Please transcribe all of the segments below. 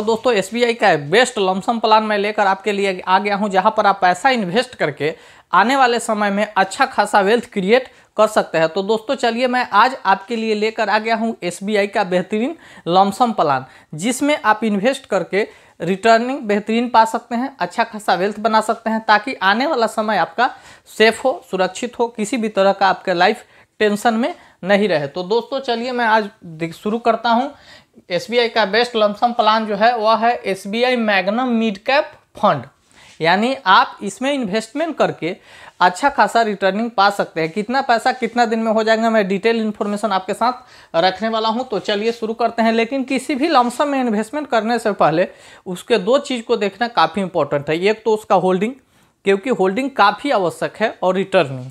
तो दोस्तों एस का बेस्ट लमसम प्लान मैं लेकर आपके लिए आ गया हूँ जहाँ पर आप पैसा इन्वेस्ट करके आने वाले समय में अच्छा खासा वेल्थ क्रिएट कर सकते हैं तो दोस्तों चलिए मैं आज आपके लिए लेकर आ गया हूँ एस का बेहतरीन लमसम प्लान जिसमें आप इन्वेस्ट करके रिटर्निंग बेहतरीन पा सकते हैं अच्छा खासा वेल्थ बना सकते हैं ताकि आने वाला समय आपका सेफ हो सुरक्षित हो किसी भी तरह का आपका लाइफ टेंशन में नहीं रहे तो दोस्तों चलिए मैं आज शुरू करता हूँ एस का बेस्ट लमसम प्लान जो है वह है S Magnum mid cap fund यानी आप इसमें इन्वेस्टमेंट करके अच्छा खासा रिटर्निंग पा सकते हैं कितना पैसा कितना दिन में हो जाएगा मैं डिटेल इन्फॉर्मेशन आपके साथ रखने वाला हूं तो चलिए शुरू करते हैं लेकिन किसी भी लमसम में इन्वेस्टमेंट करने से पहले उसके दो चीज़ को देखना काफ़ी इंपॉर्टेंट है एक तो उसका होल्डिंग क्योंकि होल्डिंग काफ़ी आवश्यक है और रिटर्निंग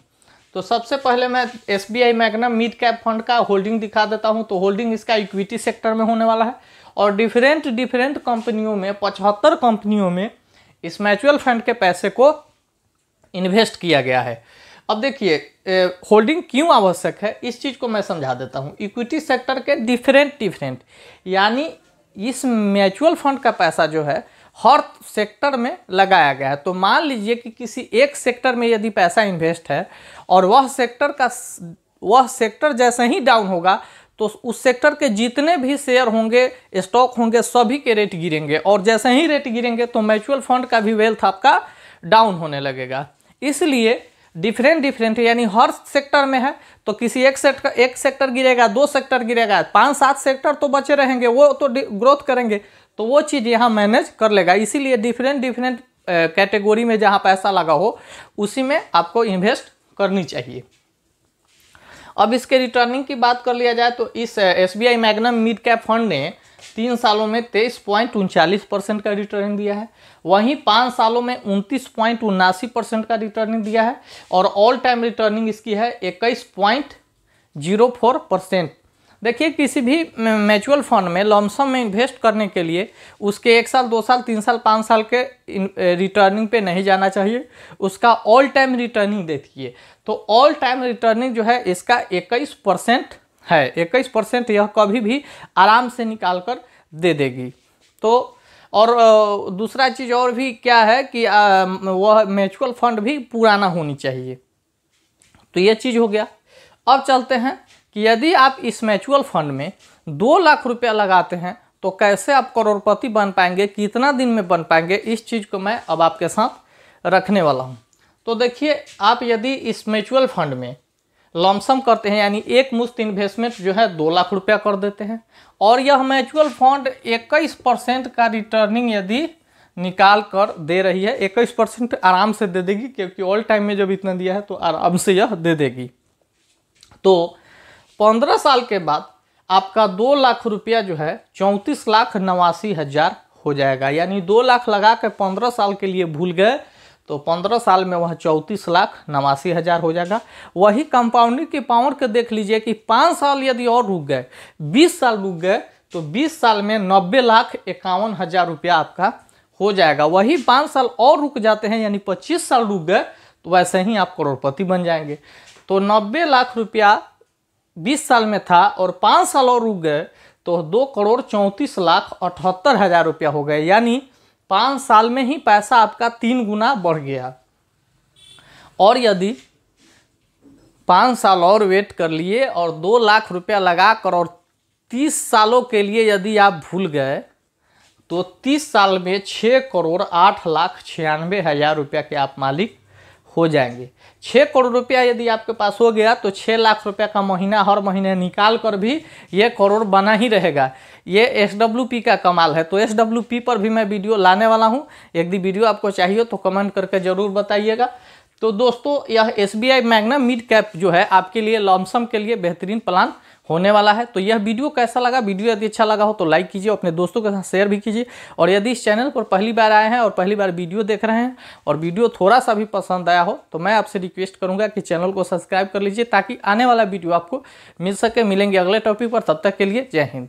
तो सबसे पहले मैं S B I Magnum mid cap fund का होल्डिंग दिखा देता हूँ तो होल्डिंग इसका इक्विटी सेक्टर में होने वाला है और डिफरेंट डिफरेंट कंपनियों में पचहत्तर कंपनियों में इस म्यूचुअल फंड के पैसे को इन्वेस्ट किया गया है अब देखिए होल्डिंग क्यों आवश्यक है इस चीज़ को मैं समझा देता हूँ इक्विटी सेक्टर के डिफरेंट डिफरेंट यानी इस म्यूचुअल फंड का पैसा जो है हर सेक्टर में लगाया गया है तो मान लीजिए कि किसी एक सेक्टर में यदि पैसा इन्वेस्ट है और वह सेक्टर का वह सेक्टर जैसे ही डाउन होगा तो उस सेक्टर के जितने भी शेयर होंगे स्टॉक होंगे सभी के रेट गिरेंगे और जैसे ही रेट गिरेंगे तो म्यूचुअल फंड का भी वेल्थ आपका डाउन होने लगेगा इसलिए डिफरेंट डिफरेंट यानी हर सेक्टर में है तो किसी एक सेक्टर एक सेक्टर गिरेगा दो सेक्टर गिरेगा पांच सात सेक्टर तो बचे रहेंगे वो तो ग्रोथ करेंगे तो वो चीज़ यहाँ मैनेज कर लेगा इसीलिए डिफरेंट डिफरेंट कैटेगोरी में जहाँ पैसा लगा हो उसी में आपको इन्वेस्ट करनी चाहिए अब इसके रिटर्निंग की बात कर लिया जाए तो इस S B I Magnum mid cap fund ने तीन सालों में तेईस पॉइंट उनचालीस परसेंट का रिटर्न दिया है वहीं पाँच सालों में उनतीस पॉइंट उनासी परसेंट का रिटर्निंग दिया है और ऑल टाइम रिटर्निंग इसकी है इक्कीस पॉइंट जीरो फोर परसेंट देखिए किसी भी म्यूचुअल फंड में लमसम में इन्वेस्ट करने के लिए उसके एक साल दो साल तीन साल पाँच साल के रिटर्निंग पे नहीं जाना चाहिए उसका ऑल टाइम रिटर्निंग देखिए तो ऑल टाइम रिटर्निंग जो है इसका इक्कीस परसेंट है इक्कीस परसेंट यह कभी भी आराम से निकाल कर दे देगी तो और दूसरा चीज़ और भी क्या है कि वह म्यूचुअल फंड भी पुराना होनी चाहिए तो ये चीज़ हो गया अब चलते हैं कि यदि आप इस म्यूचुअल फंड में दो लाख रुपया लगाते हैं तो कैसे आप करोड़पति बन पाएंगे कितना दिन में बन पाएंगे इस चीज़ को मैं अब आपके साथ रखने वाला हूँ तो देखिए आप यदि इस म्यूचुअल फंड में लमसम करते हैं यानी एक मुश्त इन्वेस्टमेंट जो है दो लाख रुपया कर देते हैं और यह म्यूचुअल फंड इक्कीस परसेंट का रिटर्निंग यदि निकाल कर दे रही है इक्कीस परसेंट आराम से दे देगी क्योंकि ऑल टाइम में जब इतना दिया है तो आराम से यह दे देगी तो पंद्रह साल के बाद आपका दो लाख रुपया जो है चौंतीस लाख नवासी हज़ार हो जाएगा यानी दो लाख लगा कर पंद्रह साल के लिए भूल गए तो पंद्रह साल में वह चौंतीस लाख नवासी हज़ार हो जाएगा वही कंपाउंडिंग की पावर के देख लीजिए कि पाँच साल यदि और रुक गए बीस साल रुक गए तो बीस साल में नब्बे लाख इक्यावन हज़ार रुपया आपका हो जाएगा वही पाँच साल और रुक जाते हैं यानी पच्चीस साल रुक गए तो वैसे ही आप करोड़पति बन जाएंगे तो नब्बे लाख रुपया बीस साल में था और पाँच साल और रुक गए तो दो करोड़ चौंतीस लाख अठहत्तर हज़ार रुपया हो गए यानी पाँच साल में ही पैसा आपका तीन गुना बढ़ गया और यदि पाँच साल और वेट कर लिए और दो लाख रुपया लगा कर और तीस सालों के लिए यदि आप भूल गए तो तीस साल में छः करोड़ आठ लाख छियानवे हज़ार रुपया के आप मालिक हो जाएंगे छः करोड़ रुपया यदि आपके पास हो गया तो छः लाख रुपया का महीना हर महीने निकाल कर भी ये करोड़ बना ही रहेगा ये एस का कमाल है तो एस पर भी मैं वीडियो लाने वाला हूँ यदि वीडियो आपको चाहिए तो कमेंट करके ज़रूर बताइएगा तो दोस्तों यह S B I Magnum mid cap जो है आपके लिए लॉमसम के लिए बेहतरीन प्लान होने वाला है तो यह वीडियो कैसा लगा वीडियो यदि अच्छा लगा हो तो लाइक कीजिए अपने दोस्तों के साथ शेयर भी कीजिए और यदि इस चैनल पर पहली बार आए हैं और पहली बार वीडियो देख रहे हैं और वीडियो थोड़ा सा भी पसंद आया हो तो मैं आपसे रिक्वेस्ट करूंगा कि चैनल को सब्सक्राइब कर लीजिए ताकि आने वाला वीडियो आपको मिल सके मिलेंगे अगले टॉपिक पर तब तक के लिए जय हिंद